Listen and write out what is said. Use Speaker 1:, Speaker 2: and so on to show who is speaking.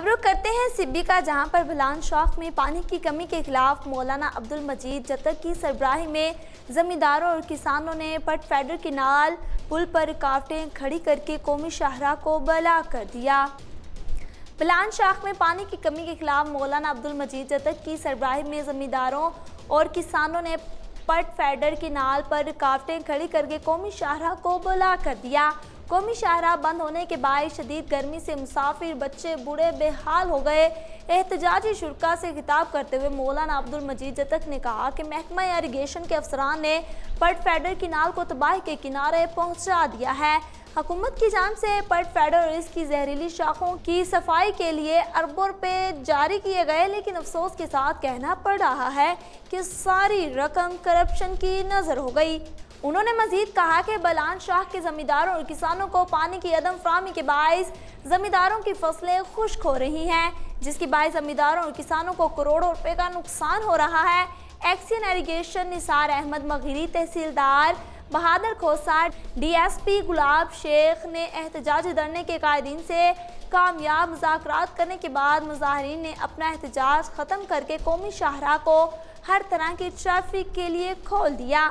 Speaker 1: अब रुख करते हैं सिब्बी का जहां पर भलान शौक में पानी की कमी के खिलाफ मौलाना अब्दुल मजीद जतक की सरबराही में ज़मींदारों और किसानों ने पट फेडर किनाल पुल पर रुकावटें खड़ी करके कौमी शाहरा को बला कर दिया बलान शाख में पानी की कमी के खिलाफ मौलाना अब्दुल मजीद जतक की सरबराही में ज़मींदारों और किसानों ने पट फेडर के नाल पर रुकावटें खड़ी करके कौमी शाहरा को बुला कर दिया कौमी शाहरा बंद होने के बाद शदीद गर्मी से मुसाफिर बच्चे बूढ़े बेहाल हो गए एहतजाजी शुरा से खिताब करते हुए मौलाना अब्दुल मजीद जतक ने कहा कि महकमा इरीगेशन के अफसरान ने पर्ट फेडर नाल को तबाही के किनारे पहुँचा दिया है हकूमत की जान से पर्ट फेडर और इसकी जहरीली शाखों की सफाई के लिए अरबों रुपये जारी किए गए लेकिन अफसोस के साथ कहना पड़ रहा है कि सारी रकम करप्शन की नज़र हो गई उन्होंने मजीद कहा कि बलान शाह के जमींदारों और किसानों को पानी की अदम फ्राहमी के बायस जमींदारों की फसलें खुश्क हो रही हैं जिसके बायस जमींदारों और किसानों को करोड़ों रुपए का नुकसान हो रहा है एक्सियन एरीगेशन निसार अहमद मगरी तहसीलदार Bahadur Khosa D S P Gulab Sheikh ने एहतजाज धरने के कायदीन से कामयाब मुजाकर करने के बाद मुजाहरीन ने अपना एहतजाज ख़त्म करके कौमी शाहरा को हर तरह की ट्रैफिक के लिए खोल दिया